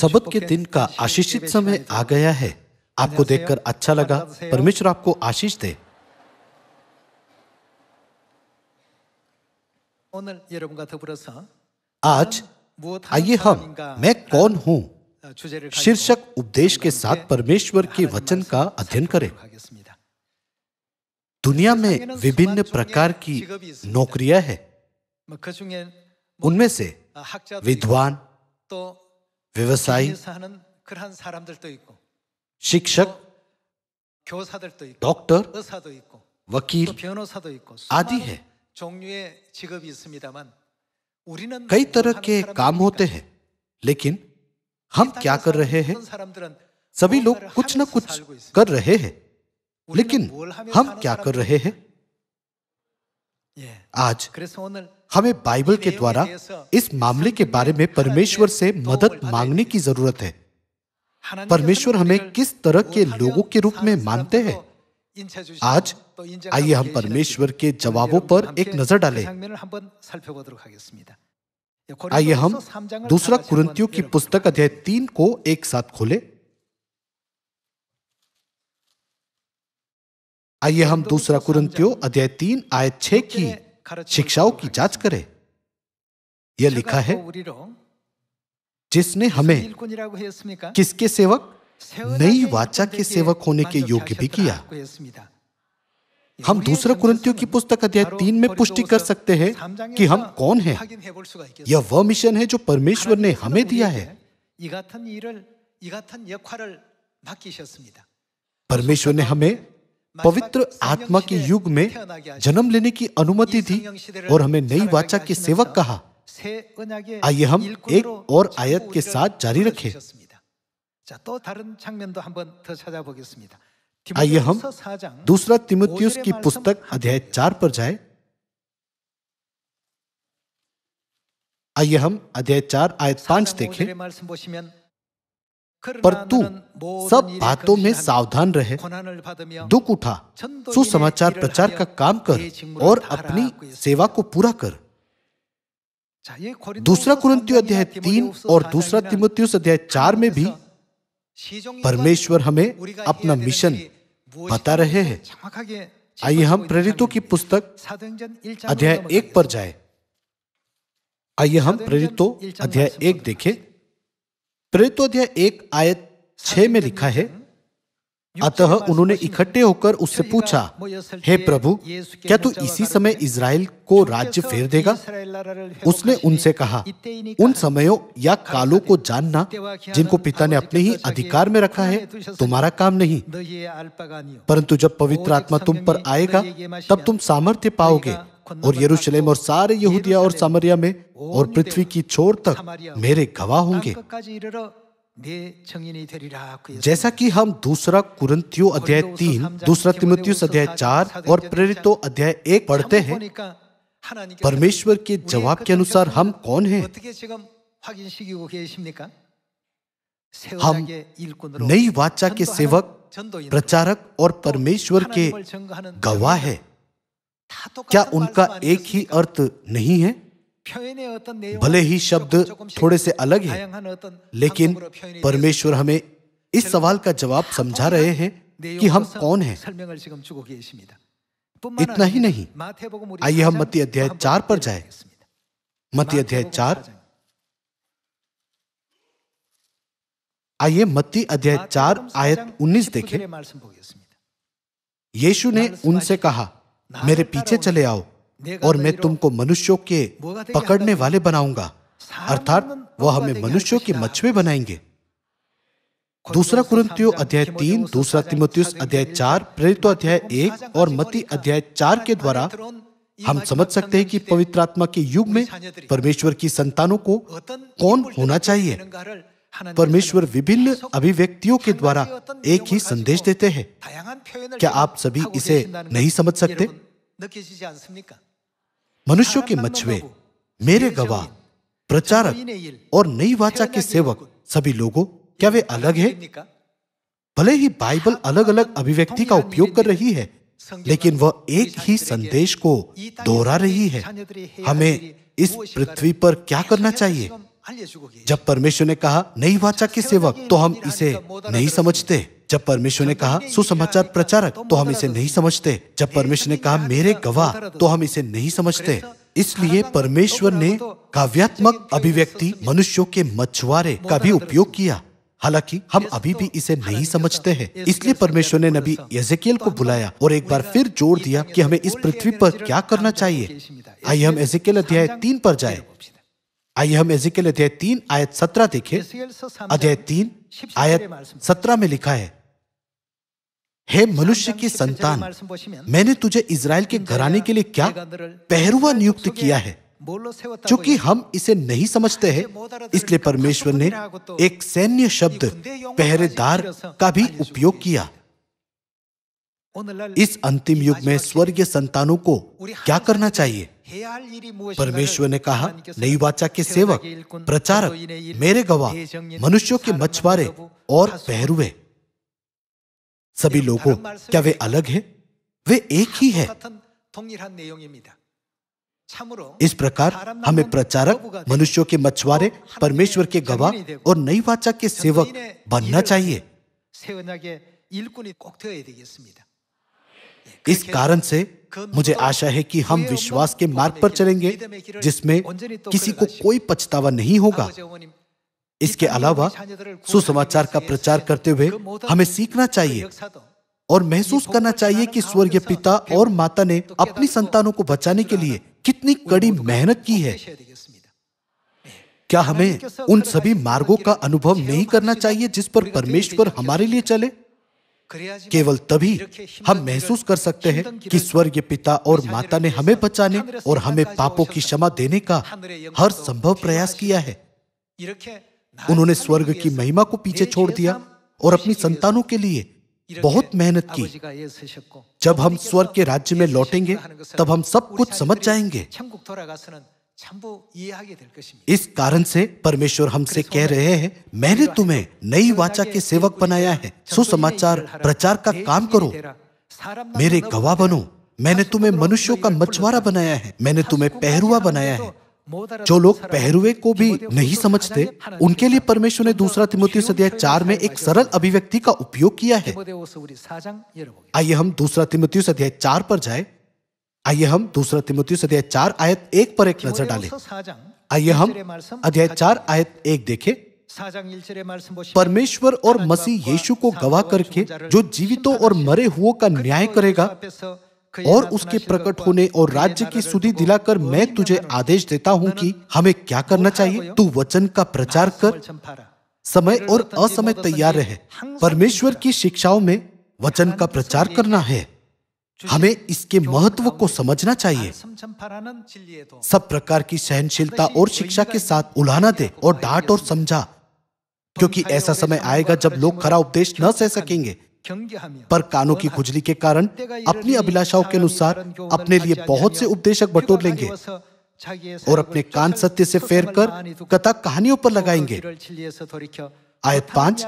सबत के दिन का आशीषित समय आ गया है आपको देखकर अच्छा लगा मतलब परमेश्वर आपको आशीष दे आज हाँ, आइए हम मैं कौन हूं शीर्षक उपदेश के साथ परमेश्वर के वचन का अध्ययन करें दुनिया में विभिन्न प्रकार की नौकरियां हैं उनमें से विद्वान तो व्यवसायी शिक्षक डॉक्टर वकील आदि है कई तरह के काम होते हैं लेकिन हम क्या कर रहे हैं सभी लोग कुछ ना कुछ कर रहे हैं लेकिन हम क्या कर रहे हैं आज हमें बाइबल के द्वारा इस मामले के बारे में परमेश्वर से मदद मांगने की जरूरत है परमेश्वर हमें किस तरह के लोगों के रूप में मानते हैं आज आइए हम परमेश्वर के जवाबों पर एक नजर डालें आइए हम दूसरा कुरंतियों की पुस्तक अध्याय तीन को एक साथ खोले आइए हम दूसरा कुरंतियों अध्याय तीन आय छह की शिक्षाओं की जांच करें यह लिखा है जिसने हमें किसके सेवक नई वाचा के सेवक होने के योग्य भी किया हम दूसरा कुरंतियों की पुस्तक अध्याय तीन में पुष्टि कर सकते हैं कि हम कौन हैं। यह वह मिशन है जो परमेश्वर ने हमें दिया है परमेश्वर ने हमें पवित्र आत्मा के युग में जन्म लेने की अनुमति दी और हमें नई वाचा के सेवक कहा आइए हम एक और आयत के साथ जारी रखें आइए हम दूसरा तिमुतियुस की पुस्तक अध्याय चार पर जाए आइए हम अध्याय चार आयत पांच देखें पर तू सब बातों में सावधान रहे दुख उठा सुसमाचार प्रचार का काम कर और अपनी सेवा को पूरा कर दूसरा कुरंतियों अध्याय तीन और दूसरा तिमोतियुस अध्याय चार में भी परमेश्वर हमें अपना मिशन बता रहे हैं आइए हम प्रेरितों की पुस्तक अध्याय एक पर जाए आइए हम प्रेरितों अध्याय एक देखें प्रेरितोध्याय एक आयत छ में लिखा है अतः उन्होंने इकट्ठे होकर उससे पूछा हे प्रभु क्या तू इसी समय इसराइल को राज्य फेर देगा उसने उनसे कहा उन समयों या कालों को जानना जिनको पिता ने अपने ही अधिकार में रखा है तुम्हारा काम नहीं तो परंतु जब पवित्र आत्मा तुम पर आएगा तब तुम सामर्थ्य पाओगे और यरूशलेम और सारे यहूदिया और सामरिया में और पृथ्वी की छोर तक मेरे गवाह होंगे जैसा कि हम दूसरा कुरंतियों अध्याय तीन दूसरा तिमतियों अध्याय चार और प्रेरितो अध्याय एक पढ़ते हैं परमेश्वर के जवाब के अनुसार हम कौन हैं? हम नई वाचा के सेवक प्रचारक और परमेश्वर के गवाह है क्या तो उनका तो एक ही अर्थ नहीं है भले ही शब्द थोड़े से अलग है तो लेकिन परमेश्वर हमें इस सवाल का जवाब समझा रहे हैं कि हम कौन हैं। इतना ही नहीं आइए हम मती अध्याय चार पर जाए मत अध्याय चार आइए मत्ती अध्याय चार आयत उन्नीस देखें। यीशु ने उनसे कहा मेरे पीछे चले आओ और मैं तुमको मनुष्यों के पकड़ने वाले बनाऊंगा अर्थात वह हमें मनुष्यों के मछुए बनाएंगे दूसरा कुरंतियो अध्याय तीन दूसरा तिमोतियुस अध्याय चार प्रेरित अध्याय एक और मती अध्याय चार के द्वारा हम समझ सकते हैं कि पवित्र आत्मा के युग में परमेश्वर की संतानों को कौन होना चाहिए परमेश्वर विभिन्न अभिव्यक्तियों के द्वारा एक ही संदेश देते हैं क्या आप सभी इसे नहीं समझ सकते मनुष्यों के मछुए मेरे गवाह प्रचारक और नई वाचा के सेवक सभी लोगों क्या वे अलग है भले ही बाइबल हाँ, अलग अलग हाँ, अभिव्यक्ति का हाँ, उपयोग कर रही है लेकिन वह एक ही संदेश को दोहरा रही है हमें इस पृथ्वी पर क्या करना चाहिए जब परमेश्वर ने कहा नई वाचा के सेवक तो हम इसे नहीं समझते जब परमेश्वर ने कहा सुसमाचार प्रचारक तो, तो हम इसे नहीं तो समझते जब तो परमेश्वर ने कहा मेरे गवाह तो हम इसे नहीं समझते इसलिए परमेश्वर ने काव्यात्मक अभिव्यक्ति मनुष्यों के मछुआरे का भी उपयोग किया हालांकि हम अभी भी इसे नहीं समझते हैं इसलिए परमेश्वर ने नबी एजेकियल को बुलाया और एक बार फिर जोर दिया कि हमें इस पृथ्वी पर क्या करना चाहिए आइए हम एजेकियल अध्याय तीन पर जाए आइए हम एजिकल अध्याय तीन आयत सत्रह देखें अध्याय तीन आयत सत्रह में लिखा है हे मनुष्य की संतान मैंने तुझे इसराइल के घराने के लिए क्या पहरुआ नियुक्त किया है चूंकि हम इसे नहीं समझते हैं इसलिए परमेश्वर ने एक सैन्य शब्द पहरेदार का भी उपयोग किया इस अंतिम युग में स्वर्गीय संतानों को क्या करना चाहिए परमेश्वर ने कहा नई वाचा के सेवक प्रचारक तो मेरे गवाह मनुष्यों के मछुआरे और पहरुए सभी लोगों क्या वे अलग हैं? वे एक ही है इस प्रकार हमें प्रचारक मनुष्यों के मछुआरे तो परमेश्वर के गवाह और नई वाचा के सेवक बनना चाहिए इस कारण से मुझे आशा है कि हम विश्वास के मार्ग पर चलेंगे जिसमें किसी को कोई पछतावा नहीं होगा इसके अलावा सुसमाचार का प्रचार करते हुए हमें सीखना चाहिए और महसूस करना चाहिए कि स्वर्गीय पिता और माता ने अपनी संतानों को बचाने के लिए कितनी कड़ी मेहनत की है क्या हमें उन सभी मार्गों का अनुभव नहीं करना चाहिए जिस पर परमेश्वर हमारे लिए चले केवल तभी हम महसूस कर सकते हैं कि स्वर्गीय पिता और माता ने हमें बचाने और हमें पापों की क्षमा देने का हर तो संभव प्रयास किया है उन्होंने स्वर्ग की महिमा को पीछे छोड़ दिया और अपनी संतानों के लिए बहुत मेहनत की जब हम स्वर्ग के तो राज्य में लौटेंगे तब हम सब कुछ समझ जाएंगे इस कारण से परमेश्वर हमसे कह रहे हैं मैंने तुम्हें नई वाचा के सेवक बनाया है सुसमाचार प्रचार का काम करो मेरे गवाह बनो मैंने तुम्हें मनुष्यों का मछुआरा बनाया है मैंने तुम्हें पहरुआ बनाया है जो लोग पहरुए को भी नहीं समझते उनके लिए परमेश्वर ने दूसरा तिमोती सदिया चार में एक सरल अभिव्यक्ति का उपयोग किया है आइए हम दूसरा तिमोती सदिया चार पर जाए आइए हम दूसरा तिमोथियस अध्याय चार आयत एक पर एक नजर डालें आइए हम अध्याय चार आयत एक देखें परमेश्वर और मसीह यीशु को गवाह करके जो जीवितों और मरे हुओं का न्याय करेगा और उसके प्रकट होने और राज्य की सुधि दिलाकर मैं तुझे आदेश देता हूँ कि हमें क्या करना चाहिए तू वचन का प्रचार कर समय और असमय तैयार रहे परमेश्वर की शिक्षाओं में वचन का प्रचार करना है हमें इसके महत्व को समझना चाहिए तो। सब प्रकार की सहनशीलता और शिक्षा के साथ उलाना दे और डांट और समझा तो क्योंकि ऐसा समय आएगा जब लोग खरा उपदेश न सह सकेंगे पर कानों की खुजली के कारण अपनी अभिलाषाओं के अनुसार अपने लिए बहुत से उपदेशक बटोर लेंगे और अपने तो कान सत्य से फेर कर कथा कहानियों पर लगाएंगे आयत पांच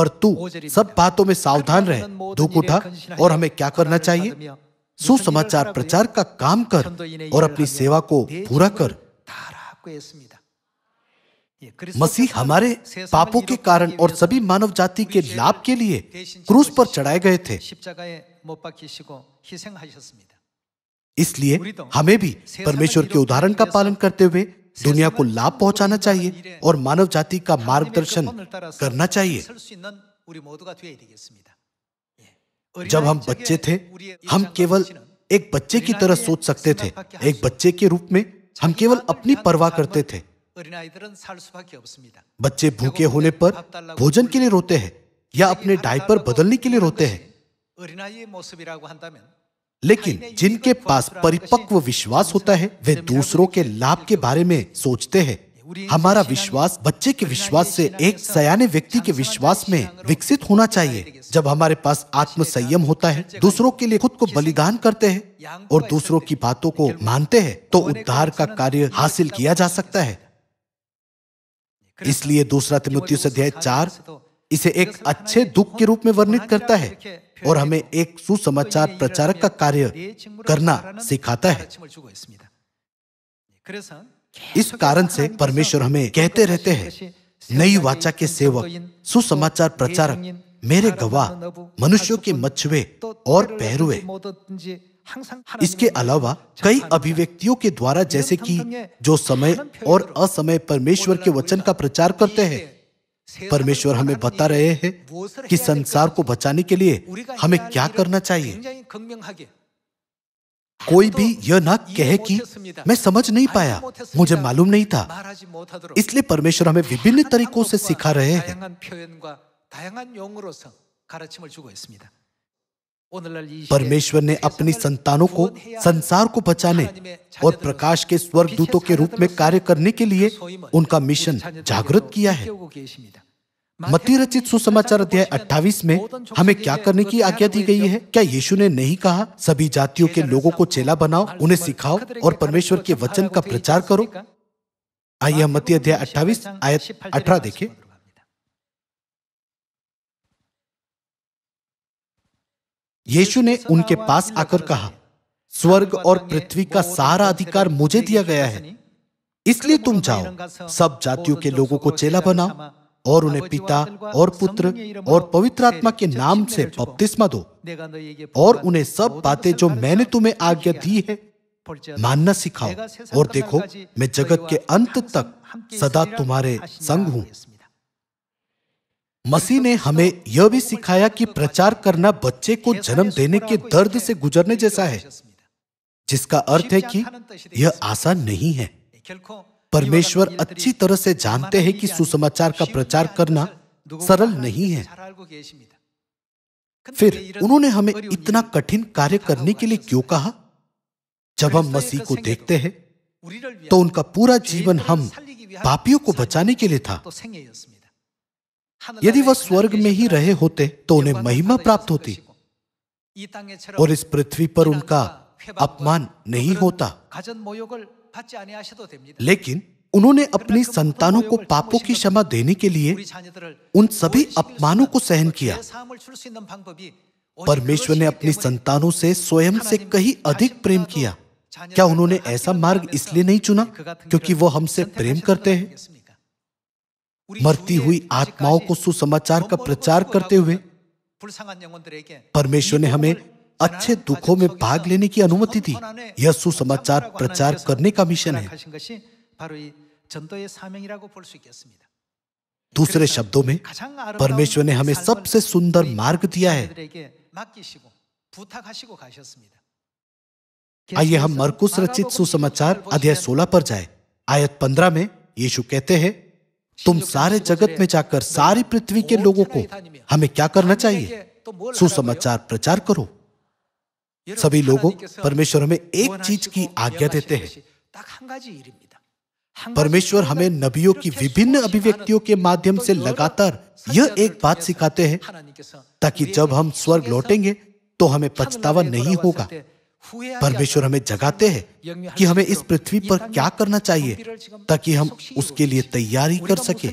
पर तू सब बातों में सावधान रहे धूप उठा और हमें क्या करना चाहिए सुसमाचार प्रचार का काम कर और अपनी सेवा को पूरा कर मसीह हमारे पापों के कारण और सभी मानव जाति के लाभ के लिए क्रूस पर चढ़ाए गए थे इसलिए तो हमें भी परमेश्वर के उदाहरण का पालन करते हुए दुनिया को लाभ पहुंचाना चाहिए और मानव जाति का मार्गदर्शन करना चाहिए जब हम बच्चे थे हम केवल एक बच्चे की तरह सोच सकते थे एक बच्चे के रूप में हम केवल अपनी परवाह करते थे बच्चे भूखे होने पर भोजन के लिए रोते हैं या अपने डायपर बदलने के लिए रोते हैं लेकिन जिनके पास परिपक्व विश्वास होता है वे दूसरों के लाभ के बारे में सोचते हैं हमारा विश्वास बच्चे के विश्वास से एक सयाने व्यक्ति के विश्वास में विकसित होना चाहिए जब हमारे पास आत्म संयम होता है दूसरों के लिए खुद को बलिदान करते हैं और दूसरों की बातों को मानते हैं तो उद्धार का कार्य हासिल किया जा सकता है इसलिए दूसरा तिमुतियुस अध्याय चार इसे एक अच्छे दुख के रूप में वर्णित करता है और हमें एक सुसमाचार तो प्रचारक का कार्य करना सिखाता है इस कारण से परमेश्वर हमें कहते रहते हैं नई वाचा के सेवक सुसमाचार प्रचारक मेरे गवाह मनुष्यों के मछुए तो और पहरुए इसके अलावा कई अभिव्यक्तियों के द्वारा जैसे कि जो समय और असमय परमेश्वर के वचन का प्रचार तो करते हैं परमेश्वर हमें बता रहे हैं कि संसार को बचाने के लिए हमें क्या करना चाहिए कोई भी यह ना कहे कि मैं समझ नहीं पाया मुझे मालूम नहीं था इसलिए परमेश्वर हमें विभिन्न तरीकों से सिखा रहे हैं परमेश्वर ने अपनी संतानों को संसार को बचाने और प्रकाश के स्वर्ग दूतों के रूप में कार्य करने के लिए उनका मिशन जागृत किया है मती रचित सुसमाचार अध्याय 28 में हमें क्या करने की आज्ञा दी गई है क्या यीशु ने नहीं कहा सभी जातियों के लोगों को चेला बनाओ उन्हें सिखाओ और परमेश्वर के वचन का प्रचार करो आइए हम मती अध्याय 28 आयत 18 देखें यीशु ने उनके पास आकर कहा स्वर्ग और पृथ्वी का सारा अधिकार मुझे दिया गया है इसलिए तुम जाओ सब जातियों के लोगों को चेला बनाओ और उन्हें पिता और पुत्र और पवित्र आत्मा के नाम से बपतिस्मा दो और उन्हें सब बातें जो मैंने तुम्हें आज्ञा दी है मानना सिखाओ और देखो मैं जगत के अंत तक सदा तुम्हारे संग हूं मसीह ने हमें यह भी सिखाया कि प्रचार करना बच्चे को जन्म देने के दर्द से गुजरने जैसा है जिसका अर्थ है कि यह आसान नहीं है परमेश्वर अच्छी तरह से जानते हैं कि सुसमाचार का प्रचार करना सरल नहीं है फिर उन्होंने हमें इतना कठिन कार्य करने के लिए क्यों कहा जब हम मसीह को देखते हैं तो उनका पूरा जीवन हम पापियों को बचाने के लिए था यदि वह स्वर्ग में ही रहे होते तो उन्हें महिमा प्राप्त होती और इस पृथ्वी पर उनका अपमान नहीं होता लेकिन उन्होंने अपनी संतानों को पापों की क्षमा देने के लिए उन सभी अपमानों को सहन किया परमेश्वर ने अपनी संतानों से स्वयं से कहीं अधिक प्रेम किया क्या उन्होंने ऐसा मार्ग इसलिए नहीं चुना क्योंकि वो हमसे प्रेम करते हैं मरती हुई आत्माओं को सुसमाचार का प्रचार करते हुए परमेश्वर ने हमें अच्छे दुखों में भाग लेने की अनुमति दी यह सुसमाचार प्रचार करने का मिशन है दूसरे शब्दों में परमेश्वर ने हमें सबसे सुंदर मार्ग दिया है आइए हम मरकुस रचित सुसमाचार अध्याय 16 पर जाए आयत 15 में यीशु कहते हैं तुम सारे जगत में जाकर सारी पृथ्वी के लोगों को हमें क्या करना चाहिए सुसमाचार प्रचार करो सभी लोगों परमेश्वर हमें एक चीज की आज्ञा देते हैं परमेश्वर हमें नबियों की विभिन्न अभिव्यक्तियों के माध्यम से लगातार यह एक बात सिखाते हैं ताकि जब हम स्वर्ग लौटेंगे तो हमें पछतावा नहीं होगा परमेश्वर हमें जगाते हैं कि हमें इस पृथ्वी पर क्या करना चाहिए ताकि हम उसके लिए तैयारी कर सके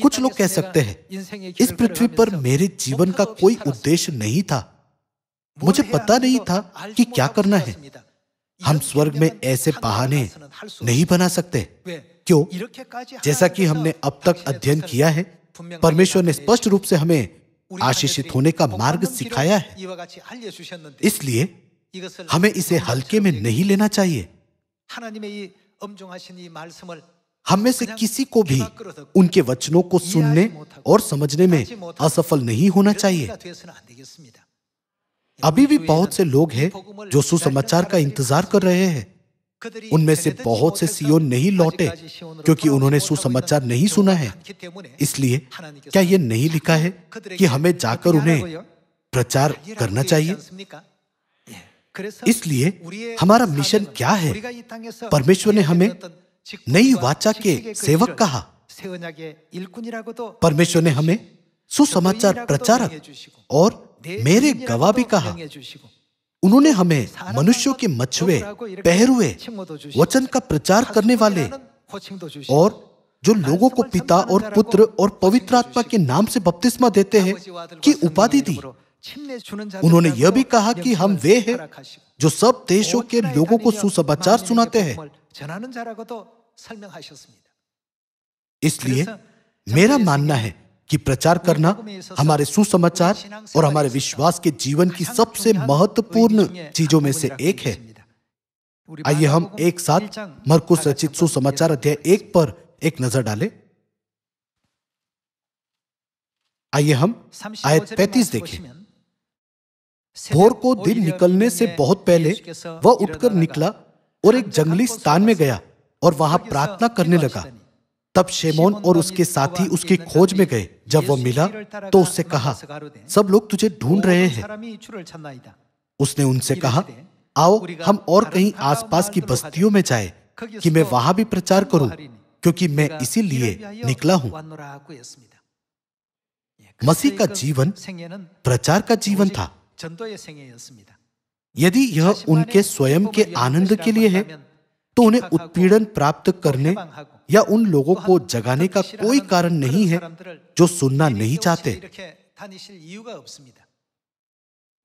कुछ लोग कह सकते हैं इस पृथ्वी पर मेरे जीवन का कोई उद्देश्य नहीं था मुझे पता नहीं था कि क्या करना है हम स्वर्ग में ऐसे बहाने नहीं बना सकते क्यों जैसा कि हमने अब तक अध्ययन किया है परमेश्वर ने स्पष्ट रूप से हमें आशीषित होने का मार्ग सिखाया है इसलिए हमें इसे हल्के में नहीं लेना चाहिए हम में से किसी को भी उनके वचनों को सुनने और समझने में असफल नहीं होना चाहिए अभी भी तो बहुत से लोग हैं जो सुसमाचार का इंतजार कर रहे हैं उनमें से बहुत से सीओ नहीं लौटे क्योंकि उन्होंने सुसमाचार नहीं सुना है इसलिए क्या यह नहीं लिखा है कि हमें जाकर उन्हें प्रचार करना चाहिए इसलिए हमारा मिशन क्या है परमेश्वर ने हमें नई वाचा के सेवक कहा तो परमेश्वर ने हमें सुसमाचार तो प्रचारक और मेरे गवाह तो भी कहा उन्होंने हमें मनुष्यों के मछुए पहरुए वचन का प्रचार करने वाले और जो लोगों को पिता और पुत्र और पवित्र आत्मा के नाम से बपतिस्मा देते हैं कि उपाधि दी उन्होंने यह भी कहा कि हम वे हैं जो सब देशों के लोगों को सुसमाचार सुनाते हैं इसलिए मेरा मानना है कि प्रचार करना हमारे सुसमाचार और हमारे विश्वास के जीवन की सबसे महत्वपूर्ण चीजों में से एक है आइए हम एक साथ मरकुस रचित सुसमाचार अध्याय एक पर एक नजर डालें आइए हम आयत पैतीस देखें भोर को दिन निकलने से बहुत पहले वह उठकर निकला और एक जंगली स्थान में गया और वहां प्रार्थना करने लगा तब शेमोन और उसके साथी उसकी खोज में गए जब वह मिला तो उससे कहा सब लोग तुझे ढूंढ रहे तो हैं उसने उनसे कहा आओ हम और कहीं आसपास की बस्तियों में जाए कि मैं वहां भी प्रचार करूं क्योंकि मैं इसीलिए निकला हूं मसीह का जीवन प्रचार का जीवन था यदि यह उनके स्वयं के आनंद के लिए है तो उन्हें उत्पीड़न प्राप्त करने या उन लोगों को जगाने का कोई कारण नहीं है जो सुनना नहीं चाहते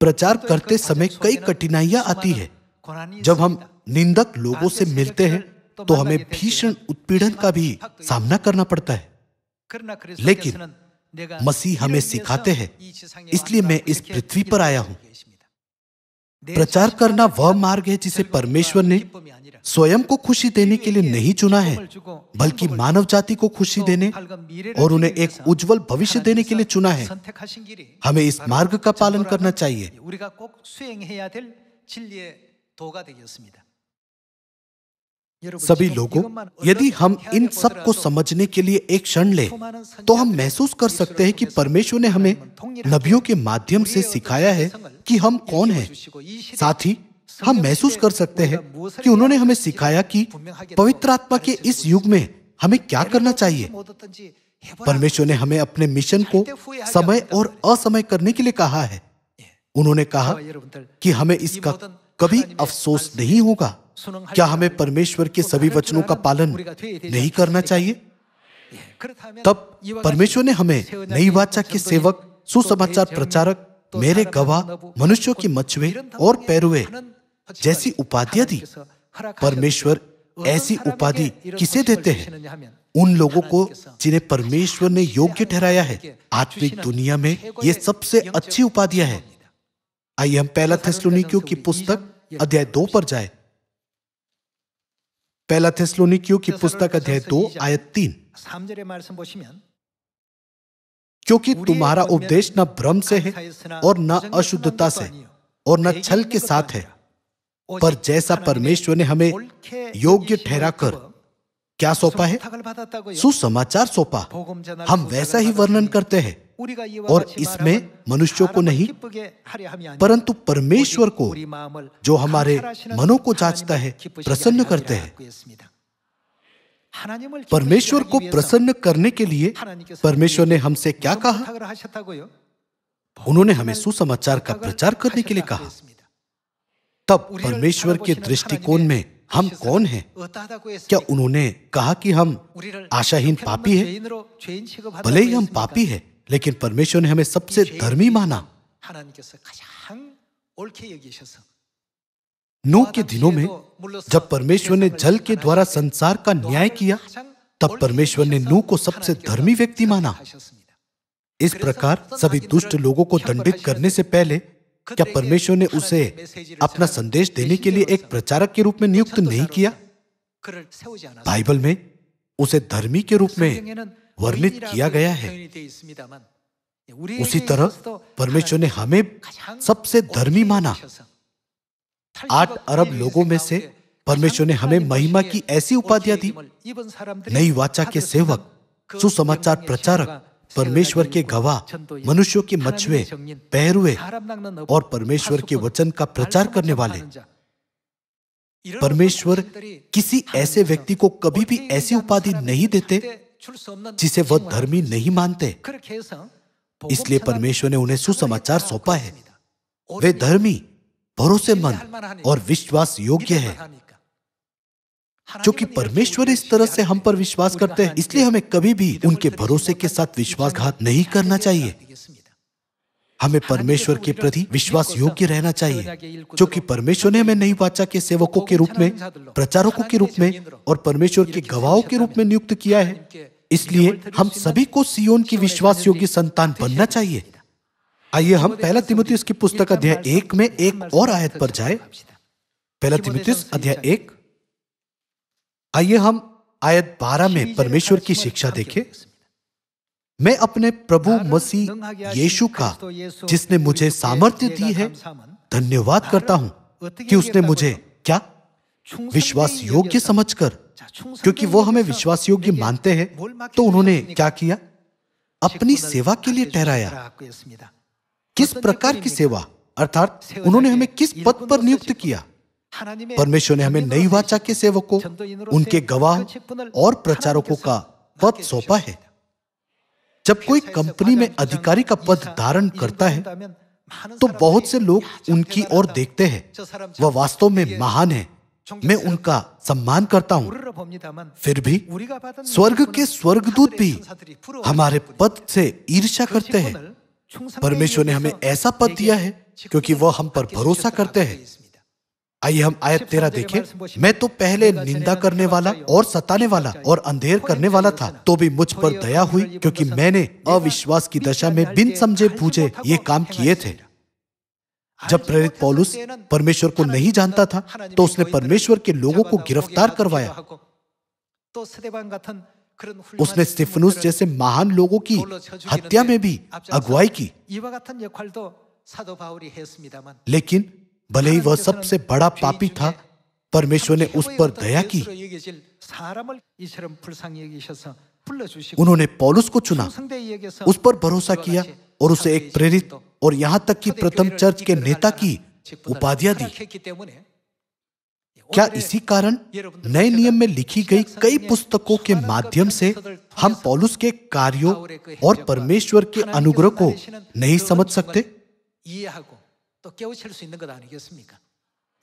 प्रचार तो करते समय कई कठिनाइयां आती है जब हम निंदक लोगों से मिलते हैं तो हमें भीषण उत्पीड़न का भी सामना करना पड़ता है लेकिन मसीह हमें सिखाते हैं इसलिए मैं इस पृथ्वी पर आया हूं प्रचार करना वह मार्ग है जिसे परमेश्वर ने स्वयं को खुशी देने के लिए नहीं चुना है बल्कि मानव जाति को खुशी तो देने और उन्हें एक उज्जवल भविष्य देने के लिए चुना है हमें इस मार्ग का पालन करना चाहिए सभी लोगों यदि हम इन सब को तो समझने के लिए एक क्षण लें, तो हम महसूस कर सकते हैं कि परमेश्वर ने हमें नबियों के माध्यम से सिखाया है कि हम कौन हैं। साथ ही हम महसूस कर सकते हैं कि उन्होंने हमें सिखाया कि पवित्र आत्मा के इस युग में हमें क्या करना तो चाहिए परमेश्वर ने हमें अपने मिशन को समय और असमय करने के लिए कहा है उन्होंने कहा हाँ, कि हमें इसका कभी अफसोस नहीं होगा क्या हमें परमेश्वर के सभी तो वचनों का पालन नहीं करना चाहिए तब परमेश्वर ने हमें नई वाचा के तो सेवक तो सुसमाचार प्रचारक मेरे गवाह मनुष्यों की मछुए और पैरुए जैसी उपाधियां दी परमेश्वर ऐसी उपाधि किसे देते हैं उन लोगों को जिन्हें परमेश्वर ने योग्य ठहराया है आत्मिक दुनिया में ये सबसे अच्छी उपाधियां हैं आइए हम पहला थे की पुस्तक अध्याय दो पर जाए पहला थेस्लोनिकियो की पुस्तक अध्याय दो आयत तीन क्योंकि तुम्हारा उपदेश न भ्रम से है और न अशुद्धता से और न छल के साथ है पर जैसा परमेश्वर ने हमें योग्य ठहरा कर क्या सौंपा है सुसमाचार सौंपा हम वैसा ही वर्णन करते हैं और इसमें मनुष्यों को नहीं परंतु परमेश्वर को जो हमारे मनों को तो जांचता है प्रसन्न करते हैं परमेश्वर को प्रसन्न करने के लिए परमेश्वर ने हमसे क्या कहा उन्होंने अच्छा हमें सुसमाचार का प्रचार करने के लिए कहा तब परमेश्वर के दृष्टिकोण में हम कौन हैं? क्या उन्होंने कहा कि हम आशाहीन पापी हैं? भले ही हम पापी हैं, लेकिन परमेश्वर ने हमें सबसे धर्मी माना नो के दिनों में जब परमेश्वर ने जल के द्वारा संसार का न्याय किया तब परमेश्वर ने नू को सबसे धर्मी व्यक्ति माना इस प्रकार सभी दुष्ट लोगों को दंडित करने से पहले क्या परमेश्वर ने उसे अपना संदेश देने के लिए एक प्रचारक के रूप में नियुक्त नहीं किया बाइबल में उसे धर्मी के रूप में वर्णित किया गया है उसी तरह परमेश्वर ने हमें सबसे धर्मी माना आठ अरब लोगों में से परमेश्वर ने हमें महिमा की ऐसी उपाधियां दी नई वाचा के सेवक सुसमाचार प्रचारक परमेश्वर के गवाह मनुष्यों के मछुए पहरुए और परमेश्वर के वचन का प्रचार करने वाले परमेश्वर किसी ऐसे व्यक्ति को कभी भी ऐसी उपाधि नहीं देते जिसे वह धर्मी नहीं मानते इसलिए परमेश्वर ने उन्हें सुसमाचार सौंपा है वे धर्मी भरोसेमंद और विश्वास योग्य है क्योंकि परमेश्वर इस तरह से हम पर विश्वास करते हैं इसलिए हमें कभी भी उनके भरोसे के साथ विश्वासघात नहीं करना चाहिए हमें परमेश्वर के प्रति विश्वास योग्य रहना चाहिए क्योंकि परमेश्वर ने हमें नई वाचा के सेवकों के रूप में प्रचारकों के रूप में और परमेश्वर के गवाहों के रूप में नियुक्त किया है इसलिए हम सभी को सियोन की विश्वास योग्य संतान बनना चाहिए आइए हम पहला तिमुतियस की पुस्तक अध्याय एक में एक और आयत पर जाए पहला तिमुतियस अध्याय एक आइए हम आयत बारह में परमेश्वर की शिक्षा देखें मैं अपने प्रभु मसीह यीशु का जिसने मुझे सामर्थ्य दी है धन्यवाद करता हूं कि उसने मुझे क्या विश्वास योग्य समझकर क्योंकि वो हमें विश्वास योग्य मानते हैं तो उन्होंने क्या किया अपनी सेवा के लिए ठहराया किस प्रकार की सेवा अर्थात उन्होंने हमें किस पद पर नियुक्त किया परमेश्वर ने हमें नई वाचा के सेवकों उनके गवाह और प्रचारकों का पद सौंपा है जब कोई कंपनी में अधिकारी का पद धारण करता है तो बहुत से लोग उनकी ओर देखते हैं वह वास्तव में महान है मैं उनका सम्मान करता हूँ फिर भी स्वर्ग के स्वर्गदूत भी हमारे पद से ईर्ष्या करते हैं परमेश्वर ने हमें ऐसा पद दिया है क्योंकि वह हम पर भरोसा करते हैं आइए हम आयत तेरा देखें मैं तो पहले निंदा करने वाला और सताने वाला और अंधेर करने वाला था तो भी मुझ पर दया हुई क्योंकि मैंने अविश्वास की दशा में बिन समझे पूछे ये काम किए थे जब प्रेरित पौलुस परमेश्वर को नहीं जानता था तो उसने परमेश्वर के लोगों को गिरफ्तार करवाया उसने स्टिफनुस जैसे महान लोगों की हत्या में भी अगुवाई की लेकिन भले ही वह सबसे बड़ा पापी था परमेश्वर ने उस पर दया की उन्होंने पौलुस को चुना उस पर भरोसा किया और उसे एक प्रेरित और यहां तक कि प्रथम चर्च के नेता की उपाधियां दी क्या इसी कारण नए नियम में लिखी गई कई पुस्तकों के माध्यम से हम पॉलुस के कार्यों और परमेश्वर के अनुग्रह को नहीं समझ सकते तो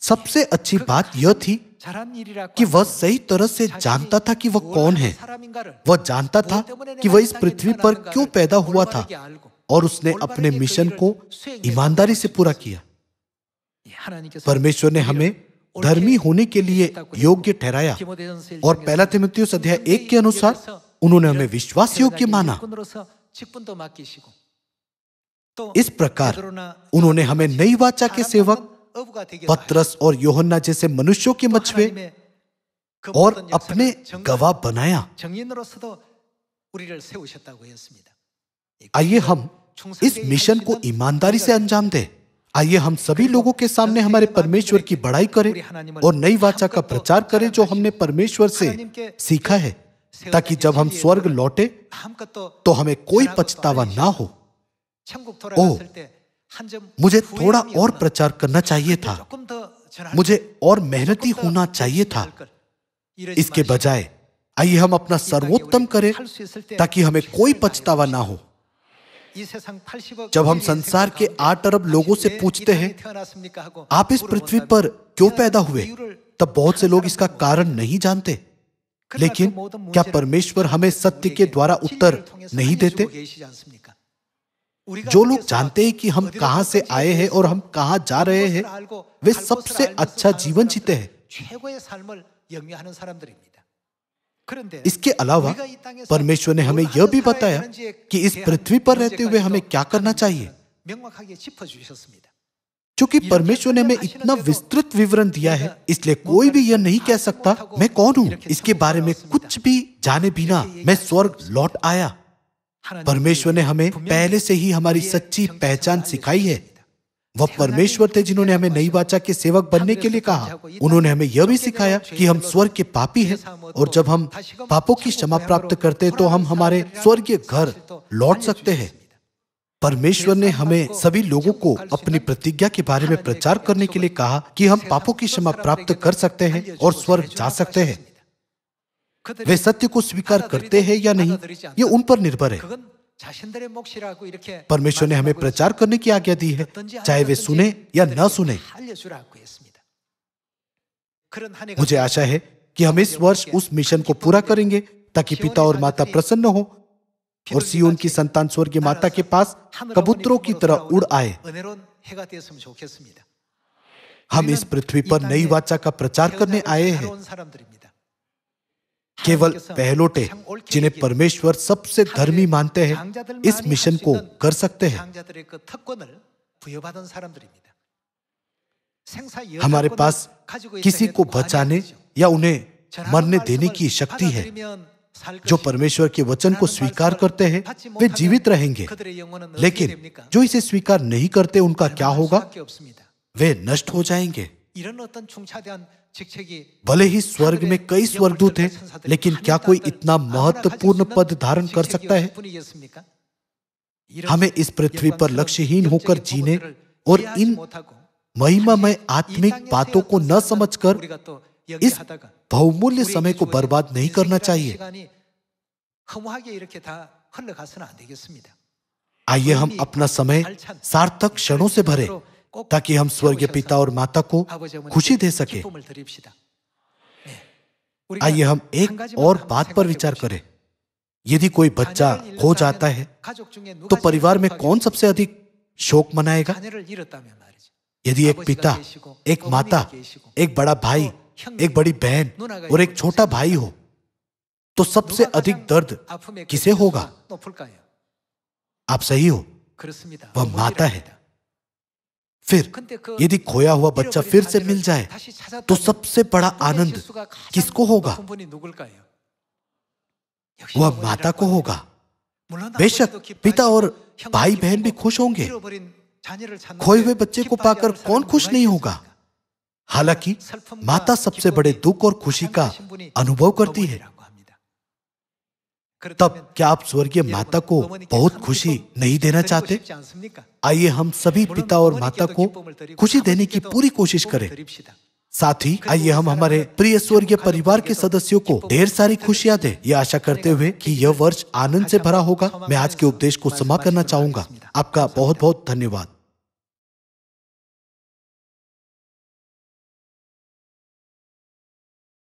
सबसे अच्छी बात यह थी कि वह सही तरह से जानता था कि वह कौन है वह जानता था कि वह इस पृथ्वी पर क्यों पैदा हुआ था और उसने अपने मिशन को ईमानदारी से पूरा किया परमेश्वर ने हमें धर्मी होने के लिए योग्य ठहराया और पहला तिमत्युस अध्याय एक के अनुसार तो तो उन्होंने हमें विश्वास योग्य माना इस प्रकार उन्होंने हमें नई वाचा के सेवक पत्रस और योहन्ना जैसे मनुष्यों के मछुए और अपने गवाह बनाया तो आइए हम इस मिशन को ईमानदारी से अंजाम दे आइए हम सभी लोगों के सामने हमारे परमेश्वर की बड़ाई तो करें और नई वाचा का तो प्रचार करें जो हमने परमेश्वर से सीखा है ताकि जब हम स्वर्ग लौटे तो, तो हमें कोई पछतावा ना हो ओ, मुझे थोड़ा और प्रचार करना चाहिए था मुझे और मेहनती होना चाहिए था इसके बजाय आइए हम अपना सर्वोत्तम करें ताकि हमें कोई पछतावा ना हो जब हम संसार के आठ अरब लोगों से पूछते हैं आप इस पृथ्वी पर क्यों पैदा हुए तब बहुत से लोग इसका कारण नहीं जानते लेकिन क्या परमेश्वर हमें सत्य के द्वारा उत्तर नहीं देते जो लोग जानते हैं कि हम कहां से आए हैं और हम कहां जा रहे हैं वे सबसे अच्छा जीवन जीते हैं इसके अलावा परमेश्वर ने हमें यह भी बताया कि इस पृथ्वी पर रहते हुए हमें क्या करना चाहिए क्योंकि परमेश्वर ने हमें इतना विस्तृत विवरण दिया है इसलिए कोई भी यह नहीं कह सकता मैं कौन हूँ इसके बारे में कुछ भी जाने बिना मैं स्वर्ग लौट आया परमेश्वर ने हमें पहले से ही हमारी सच्ची पहचान सिखाई है वह परमेश्वर थे जिन्होंने हमें नई वाचा के सेवक बनने के लिए कहा उन्होंने हमें यह भी सिखाया कि हम स्वर्ग के पापी हैं और जब हम पापों की क्षमा प्राप्त करते तो हम हमारे स्वर्गीय घर लौट सकते हैं परमेश्वर ने हमें सभी लोगों को अपनी प्रतिज्ञा के बारे में प्रचार करने के लिए कहा कि हम पापों की क्षमा प्राप्त कर सकते हैं और स्वर्ग जा सकते हैं वे सत्य को स्वीकार करते हैं या नहीं ये उन पर निर्भर है परमेश्वर ने हमें प्रचार करने की आज्ञा दी है चाहे वे सुने या न सुने मुझे आशा है कि हम इस वर्ष उस मिशन को पूरा करेंगे ताकि पिता और माता प्रसन्न हो और सियोन की संतान स्वर्गीय माता के पास कबूतरों की तरह उड़ आए हम इस पृथ्वी पर नई वाचा का प्रचार करने आए हैं केवल पहलोटे जिन्हें परमेश्वर सबसे धर्मी मानते हैं इस मिशन को कर सकते हैं हमारे पास किसी को बचाने या उन्हें मरने देने की शक्ति है जो परमेश्वर के वचन को स्वीकार करते हैं वे जीवित रहेंगे लेकिन जो इसे स्वीकार नहीं करते उनका क्या होगा वे नष्ट हो जाएंगे भले ही स्वर्ग में कई स्वर्गदूत हैं, लेकिन क्या कोई इतना महत्वपूर्ण पद धारण कर सकता है हमें इस पृथ्वी पर लक्ष्यहीन होकर जीने और इन महिमामय हाँ, आत्मिक बातों को न समझकर इस बहुमूल्य समय को बर्बाद नहीं करना चाहिए आइए हम अपना समय सार्थक क्षणों से भरे ताकि हम स्वर्गीय पिता और माता को खुशी दे सके आइए हम एक और तो बात पर विचार करें यदि कोई बच्चा खो जाता है तो परिवार में कौन सबसे अधिक शोक मनाएगा यदि एक पिता एक माता एक बड़ा भाई तो एक बड़ी बहन और एक छोटा भाई हो तो सबसे अधिक दर्द किसे होगा तो आप सही हो वह माता है फिर यदि खोया हुआ बच्चा फिर से मिल जाए तो सबसे बड़ा आनंद किसको होगा वह माता को होगा बेशक पिता और भाई बहन भी खुश होंगे खोए हुए बच्चे को पाकर कौन खुश नहीं होगा हालांकि माता सबसे बड़े दुख और खुशी का अनुभव करती है तब क्या आप स्वर्गीय माता को बहुत खुशी नहीं देना चाहते आइए हम सभी पिता और माता तो को खुशी देने की तो पूरी कोशिश करें साथ ही आइए हम हमारे प्रिय स्वर्गीय परिवार के सदस्यों को ढेर सारी खुशियां दें ये आशा करते हुए कि यह वर्ष आनंद से अच्छा, भरा होगा मैं आज के उपदेश को समाप्त करना चाहूँगा आपका बहुत बहुत धन्यवाद